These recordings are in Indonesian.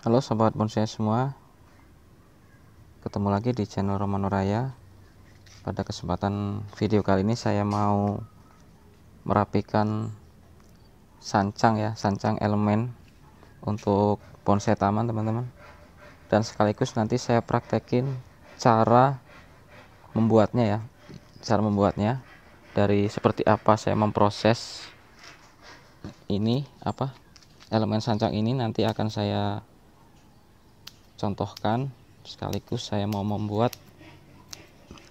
Halo sobat bonsai semua Ketemu lagi di channel Romano Raya Pada kesempatan video kali ini saya mau Merapikan Sancang ya Sancang elemen Untuk bonsai taman teman-teman Dan sekaligus nanti saya praktekin Cara Membuatnya ya Cara membuatnya Dari seperti apa saya memproses Ini apa Elemen sancang ini nanti akan saya contohkan sekaligus saya mau membuat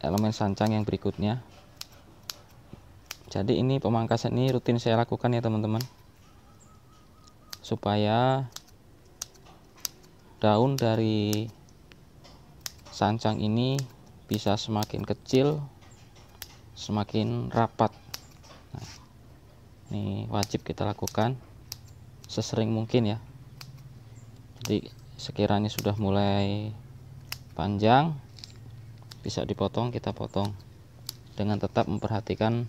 elemen sancang yang berikutnya jadi ini pemangkasan ini rutin saya lakukan ya teman-teman supaya daun dari sancang ini bisa semakin kecil semakin rapat nah, ini wajib kita lakukan sesering mungkin ya jadi sekiranya sudah mulai panjang bisa dipotong kita potong dengan tetap memperhatikan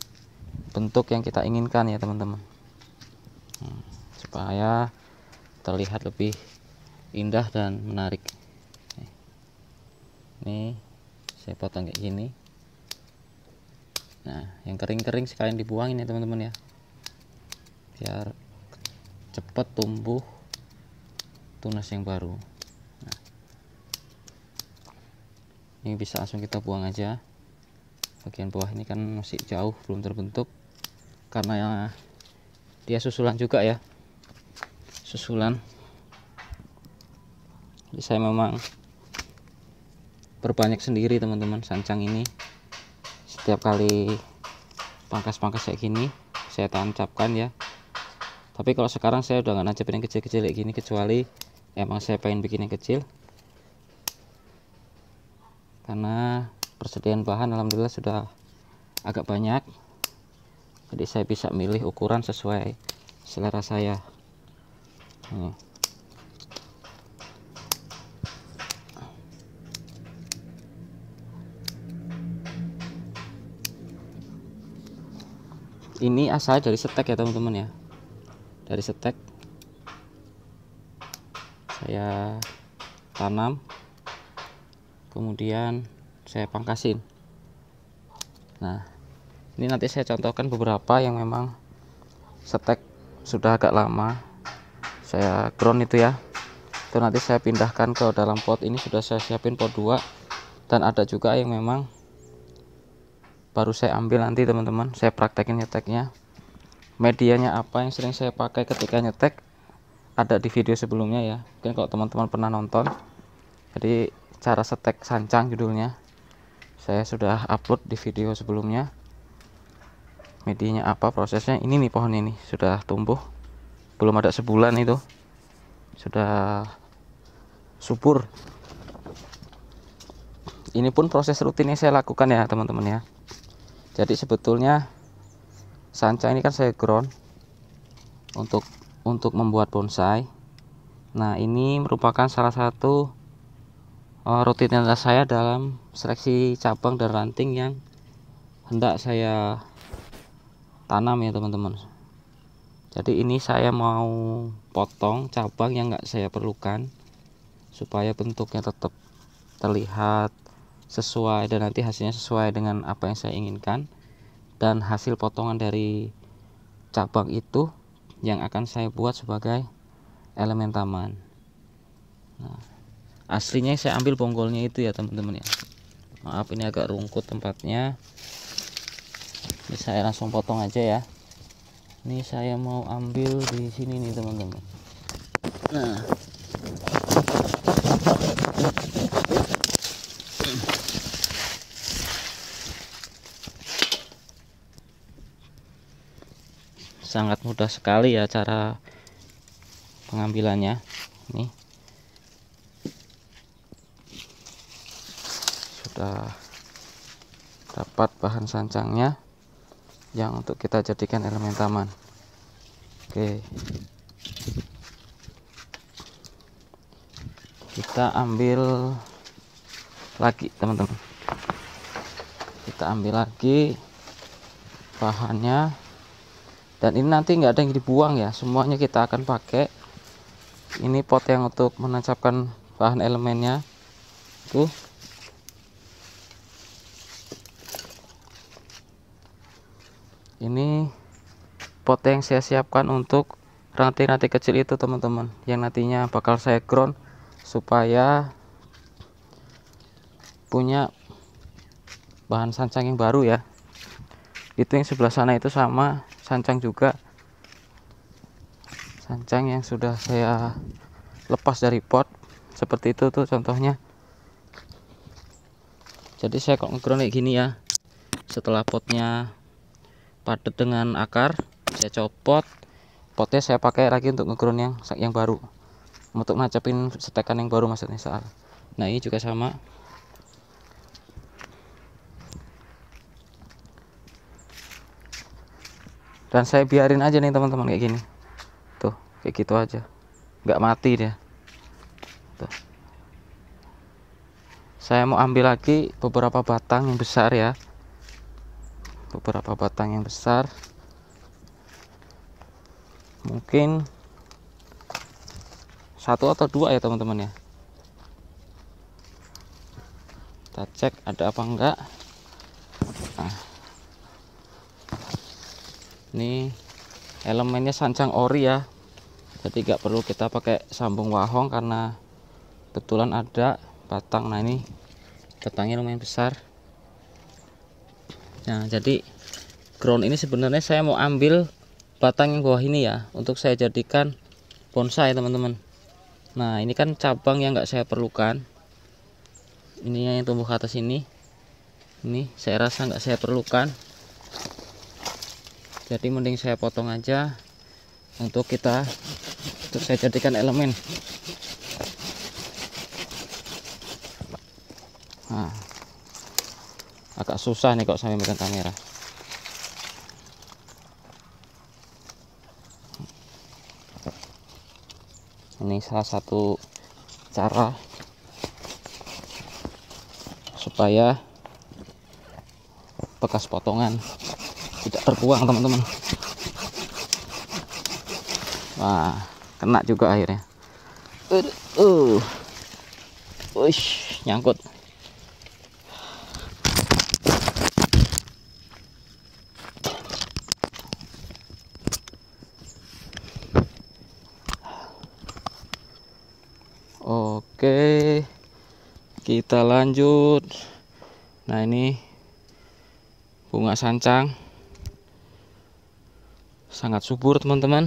bentuk yang kita inginkan ya teman-teman hmm, supaya terlihat lebih indah dan menarik eh, ini saya potong kayak gini nah yang kering-kering sekalian dibuang ini ya, teman-teman ya biar cepat tumbuh tunas yang baru ini bisa langsung kita buang aja bagian bawah ini kan masih jauh belum terbentuk karena ya, dia susulan juga ya susulan jadi saya memang berbanyak sendiri teman-teman sancang ini setiap kali pangkas-pangkas kayak gini saya tancapkan ya tapi kalau sekarang saya udah nggak nancapin yang kecil-kecil kayak gini kecuali emang saya pengen bikin yang kecil karena persediaan bahan alhamdulillah sudah agak banyak jadi saya bisa milih ukuran sesuai selera saya ini asal dari setek ya teman-teman ya dari setek saya tanam kemudian saya pangkasin nah ini nanti saya contohkan beberapa yang memang setek sudah agak lama saya ground itu ya itu nanti saya pindahkan ke dalam pot ini sudah saya siapin pot 2 dan ada juga yang memang baru saya ambil nanti teman-teman saya praktekin nyeteknya medianya apa yang sering saya pakai ketika nyetek ada di video sebelumnya ya mungkin kalau teman-teman pernah nonton jadi cara setek sancang judulnya saya sudah upload di video sebelumnya medianya apa prosesnya ini nih pohon ini sudah tumbuh belum ada sebulan itu sudah subur ini pun proses rutinnya saya lakukan ya teman-teman ya jadi sebetulnya sancang ini kan saya ground untuk untuk membuat bonsai nah ini merupakan salah satu uh, rutinitas saya dalam seleksi cabang dan ranting yang hendak saya tanam ya teman-teman jadi ini saya mau potong cabang yang nggak saya perlukan supaya bentuknya tetap terlihat sesuai dan nanti hasilnya sesuai dengan apa yang saya inginkan dan hasil potongan dari cabang itu yang akan saya buat sebagai elemen taman nah aslinya saya ambil bonggolnya itu ya teman-teman ya maaf ini agak rungkut tempatnya ini saya langsung potong aja ya ini saya mau ambil di sini nih teman-teman nah sangat mudah sekali ya cara pengambilannya nih kita dapat bahan sancangnya yang untuk kita jadikan elemen taman oke kita ambil lagi teman-teman kita ambil lagi bahannya dan ini nanti nggak ada yang dibuang ya semuanya kita akan pakai ini pot yang untuk menancapkan bahan elemennya tuh foto yang saya siapkan untuk rantai-rantai kecil itu teman-teman yang nantinya bakal saya ground supaya punya bahan sancang yang baru ya itu yang sebelah sana itu sama sancang juga sancang yang sudah saya lepas dari pot seperti itu tuh contohnya jadi saya kok ngekronik gini ya setelah potnya padat dengan akar saya copot potnya saya pakai lagi untuk ngegrun yang yang baru untuk nacepin setekan yang baru maksudnya soal nah ini juga sama dan saya biarin aja nih teman-teman kayak gini tuh kayak gitu aja nggak mati dia tuh saya mau ambil lagi beberapa batang yang besar ya beberapa batang yang besar mungkin satu atau dua ya teman-teman ya kita cek ada apa enggak nah. ini elemennya sancang ori ya jadi nggak perlu kita pakai sambung wahong karena betulan ada batang nah ini batangnya lumayan besar nah jadi ground ini sebenarnya saya mau ambil batang yang bawah ini ya untuk saya jadikan bonsai teman-teman nah ini kan cabang yang nggak saya perlukan ini yang tumbuh ke atas ini ini saya rasa nggak saya perlukan jadi mending saya potong aja untuk kita untuk saya jadikan elemen nah agak susah nih kok saya megang kamera ini salah satu cara supaya bekas potongan tidak terbuang teman-teman wah kena juga akhirnya uh, uh. Uish, nyangkut Oke kita lanjut nah ini bunga sancang sangat subur teman-teman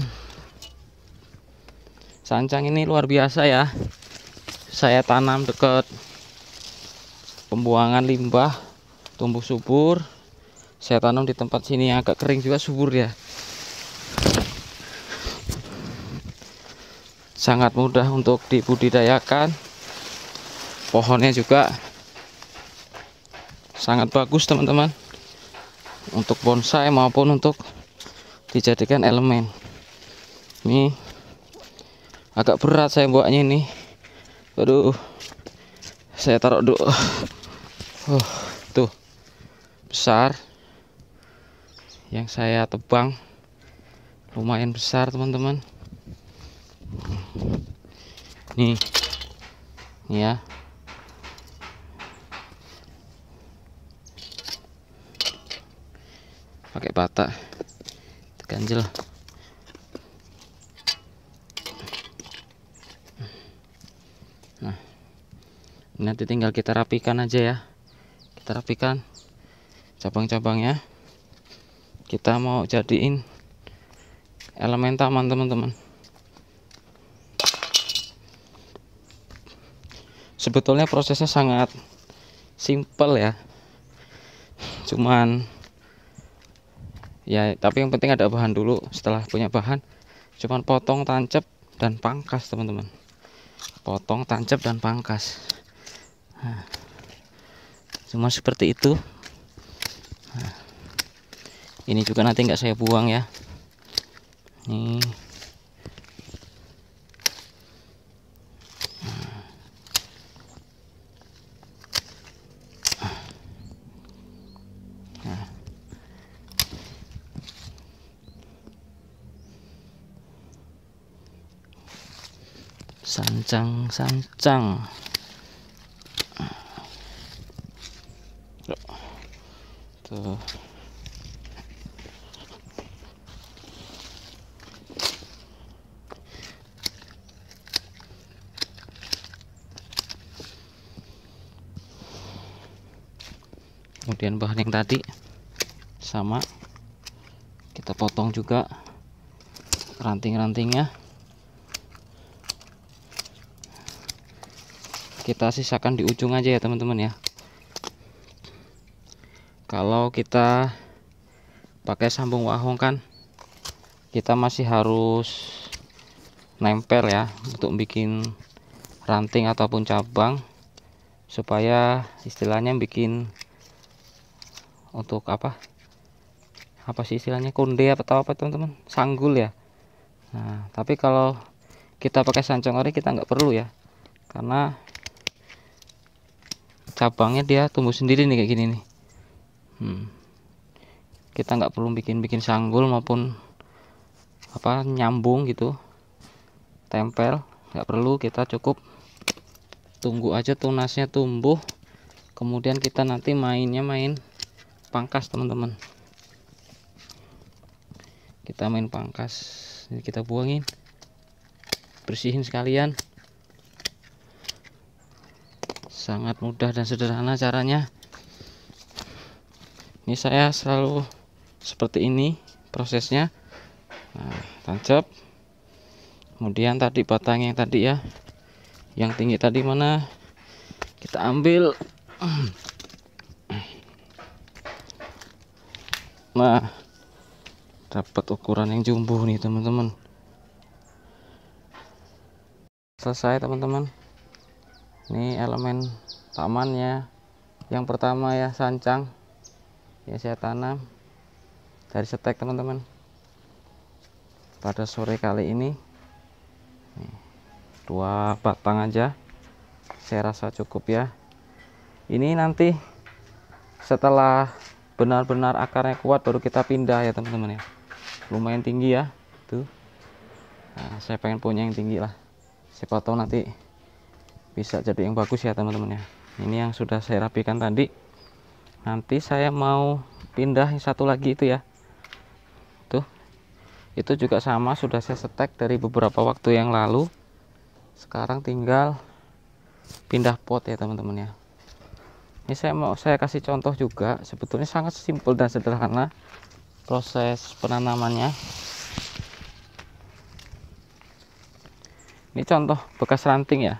sancang ini luar biasa ya saya tanam dekat pembuangan limbah tumbuh subur saya tanam di tempat sini yang agak kering juga subur ya sangat mudah untuk dibudidayakan pohonnya juga sangat bagus teman-teman untuk bonsai maupun untuk dijadikan elemen ini agak berat saya buatnya ini aduh saya taruh dulu uh, tuh besar yang saya tebang lumayan besar teman-teman nih nih ya pakai tekan ganjel nah ini nanti tinggal kita rapikan aja ya kita rapikan cabang-cabangnya kita mau jadiin elemen taman teman-teman sebetulnya prosesnya sangat simple ya cuman ya tapi yang penting ada bahan dulu setelah punya bahan cuman potong tancap dan pangkas teman-teman potong tancap dan pangkas nah, cuma seperti itu nah, ini juga nanti nggak saya buang ya nih sancang sancang tuh kemudian bahan yang tadi sama kita potong juga ranting-rantingnya kita sisakan di ujung aja ya teman-teman ya kalau kita pakai sambung wahong kan kita masih harus nempel ya untuk bikin ranting ataupun cabang supaya istilahnya bikin untuk apa apa sih istilahnya konde atau apa teman-teman sanggul ya nah tapi kalau kita pakai sancong ori kita nggak perlu ya karena cabangnya dia tumbuh sendiri nih kayak gini nih hmm. kita nggak perlu bikin-bikin sanggul maupun apa nyambung gitu tempel nggak perlu kita cukup tunggu aja tunasnya tumbuh kemudian kita nanti mainnya main pangkas teman-teman kita main pangkas ini kita buangin bersihin sekalian sangat mudah dan sederhana caranya ini saya selalu seperti ini prosesnya nah, tancap kemudian tadi batang yang tadi ya yang tinggi tadi mana kita ambil nah dapat ukuran yang jumbo nih teman-teman selesai teman-teman ini elemen tamannya yang pertama ya sancang ya saya tanam dari setek teman-teman pada sore kali ini dua batang aja saya rasa cukup ya ini nanti setelah benar-benar akarnya kuat baru kita pindah ya teman-teman ya lumayan tinggi ya tuh nah, saya pengen punya yang tinggi lah siapa tahu nanti bisa jadi yang bagus ya teman-teman ya ini yang sudah saya rapikan tadi nanti saya mau pindah yang satu lagi itu ya tuh itu juga sama sudah saya setek dari beberapa waktu yang lalu sekarang tinggal pindah pot ya teman-teman ya ini saya mau saya kasih contoh juga sebetulnya sangat simpel dan sederhana proses penanamannya ini contoh bekas ranting ya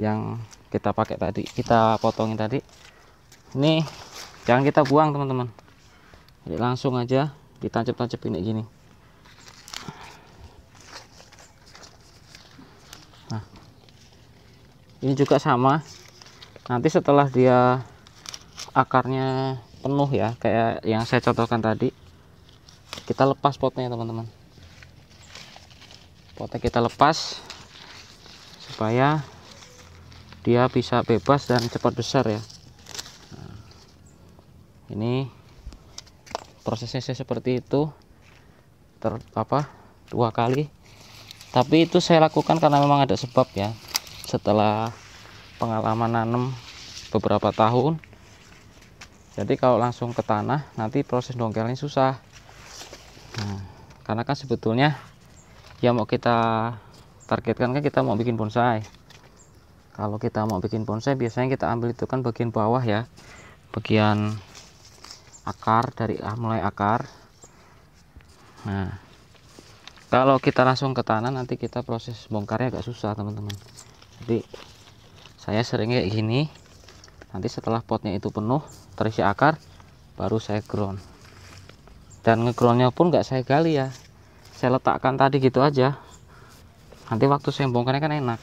yang kita pakai tadi kita potongin tadi ini jangan kita buang teman-teman jadi langsung aja ditancap tancap ini gini nah ini juga sama nanti setelah dia akarnya penuh ya kayak yang saya contohkan tadi kita lepas potnya teman-teman potnya kita lepas supaya dia bisa bebas dan cepat besar ya nah, ini prosesnya seperti itu ter apa dua kali tapi itu saya lakukan karena memang ada sebab ya setelah pengalaman nanam beberapa tahun jadi kalau langsung ke tanah nanti proses dongkelnya susah nah, karena kan sebetulnya yang mau kita targetkan kan kita mau bikin bonsai kalau kita mau bikin bonsai biasanya kita ambil itu kan bagian bawah ya bagian akar dari ah, mulai akar nah kalau kita langsung ke tanah nanti kita proses bongkarnya agak susah teman-teman jadi saya sering kayak gini nanti setelah potnya itu penuh terisi akar baru saya ground dan ngegroundnya pun nggak saya gali ya saya letakkan tadi gitu aja nanti waktu saya bongkarnya kan enak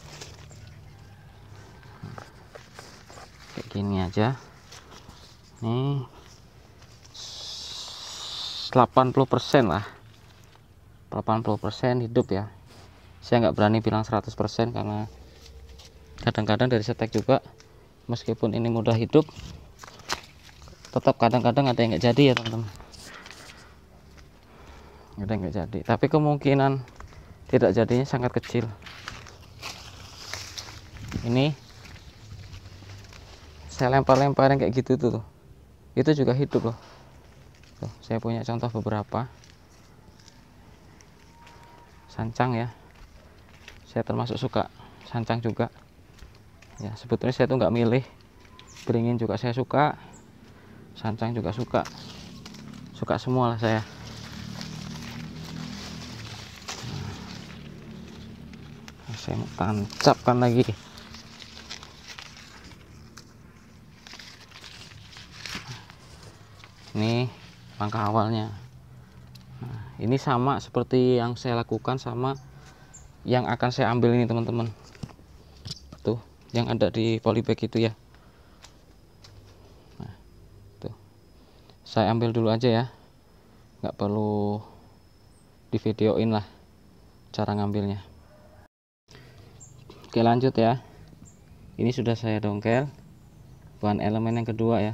kayak gini aja nih 80% lah 80% hidup ya saya nggak berani bilang 100% karena kadang-kadang dari setek juga meskipun ini mudah hidup tetap kadang-kadang ada yang nggak jadi ya teman-teman ada yang nggak jadi tapi kemungkinan tidak jadinya sangat kecil ini saya lempar-lemparin kayak gitu tuh, tuh itu juga hidup loh tuh, saya punya contoh beberapa sancang ya saya termasuk suka sancang juga ya sebetulnya saya tuh nggak milih beringin juga saya suka sancang juga suka suka semua lah saya nah, saya mau tancapkan lagi langkah awalnya nah, ini sama seperti yang saya lakukan sama yang akan saya ambil ini teman-teman tuh yang ada di polybag itu ya nah, tuh saya ambil dulu aja ya nggak perlu di videoin lah cara ngambilnya oke lanjut ya ini sudah saya dongkel bahan elemen yang kedua ya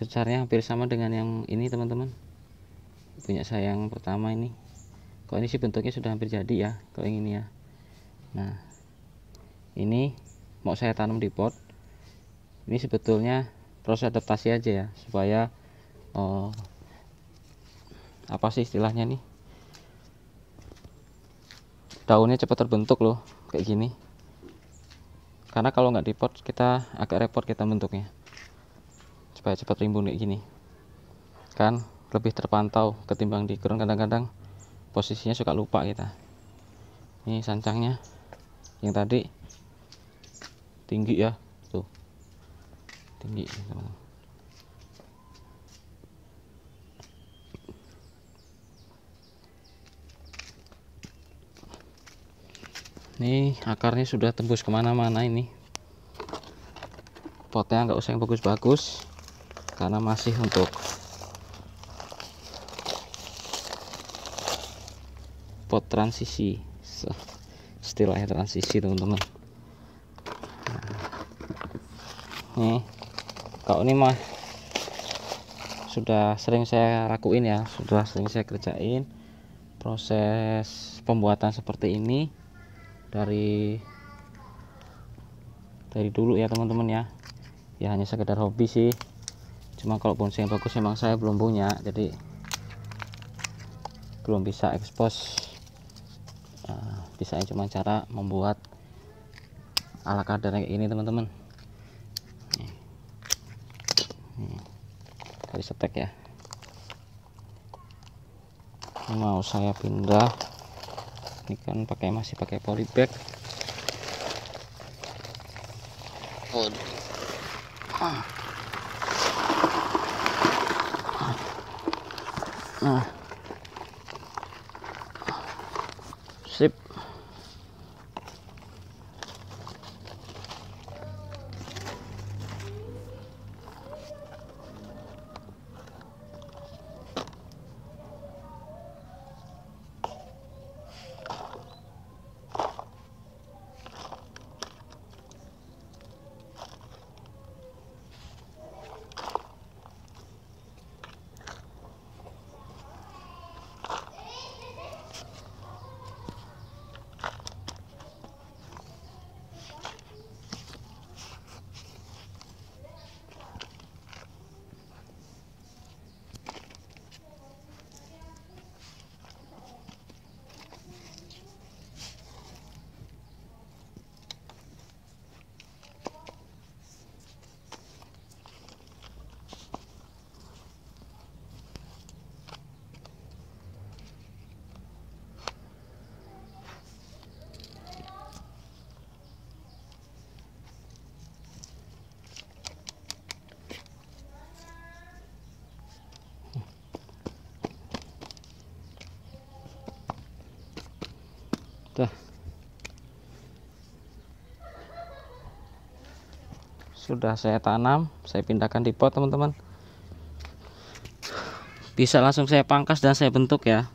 besarnya hampir sama dengan yang ini teman-teman punya saya yang pertama ini kok ini sih bentuknya sudah hampir jadi ya kalau yang ini ya nah ini mau saya tanam di pot ini sebetulnya proses adaptasi aja ya supaya oh, apa sih istilahnya nih daunnya cepat terbentuk loh kayak gini karena kalau nggak di pot kita agak repot kita bentuknya supaya cepat rimbun kayak gini kan lebih terpantau ketimbang di ground kadang-kadang posisinya suka lupa kita ini sancangnya yang tadi tinggi ya tuh tinggi ini akarnya sudah tembus kemana-mana ini potnya nggak usah yang bagus-bagus karena masih untuk pot transisi istilahnya transisi teman-teman nah, nih kalau ini mah sudah sering saya lakuin ya sudah sering saya kerjain proses pembuatan seperti ini dari dari dulu ya teman-teman ya ya hanya sekedar hobi sih cuma kalau bonsai yang bagus memang saya belum punya jadi belum bisa expose eh, bisa cuma cara membuat ala kadar kayak ini teman-teman dari setek ya ini mau saya pindah ini kan pakai masih pakai polybag oh. Uh. sudah saya tanam saya pindahkan di pot teman-teman bisa langsung saya pangkas dan saya bentuk ya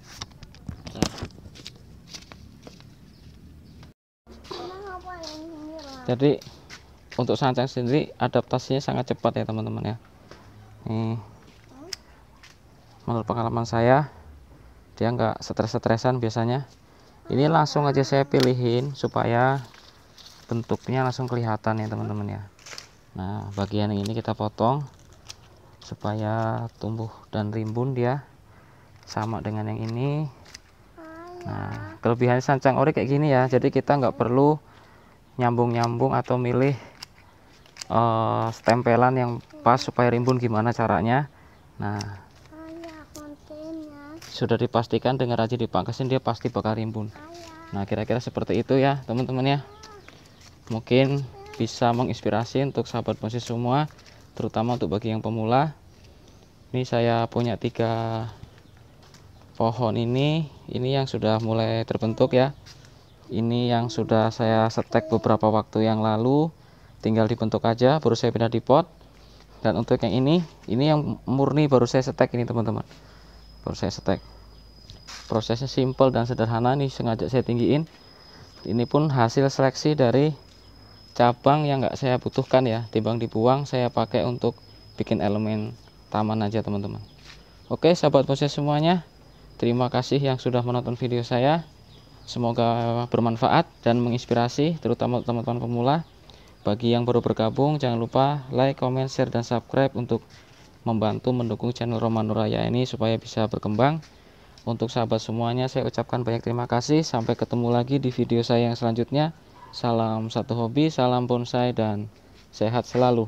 jadi untuk sancang sendiri adaptasinya sangat cepat ya teman-teman ya nih menurut pengalaman saya dia nggak stres-stresan biasanya ini langsung aja saya pilihin supaya bentuknya langsung kelihatan ya teman-teman ya nah bagian ini kita potong supaya tumbuh dan rimbun dia sama dengan yang ini nah kelebihan sancang ori kayak gini ya jadi kita nggak perlu nyambung-nyambung atau milih uh, stempelan yang pas supaya rimbun gimana caranya nah sudah dipastikan dengan rajin dipangkasin dia pasti bakal rimbun nah kira-kira seperti itu ya teman-teman ya mungkin bisa menginspirasi untuk sahabat musik semua terutama untuk bagi yang pemula ini saya punya tiga pohon ini ini yang sudah mulai terbentuk ya ini yang sudah saya setek beberapa waktu yang lalu tinggal dibentuk aja baru saya pindah di pot dan untuk yang ini ini yang murni baru saya setek ini teman-teman baru saya setek prosesnya simple dan sederhana nih sengaja saya tinggiin ini pun hasil seleksi dari cabang yang nggak saya butuhkan ya timbang dibuang saya pakai untuk bikin elemen taman aja teman-teman oke sahabat bosnya semuanya terima kasih yang sudah menonton video saya semoga bermanfaat dan menginspirasi terutama teman-teman pemula bagi yang baru bergabung jangan lupa like, comment, share, dan subscribe untuk membantu mendukung channel Romano Raya ini supaya bisa berkembang untuk sahabat semuanya saya ucapkan banyak terima kasih sampai ketemu lagi di video saya yang selanjutnya Salam satu hobi, salam bonsai dan sehat selalu.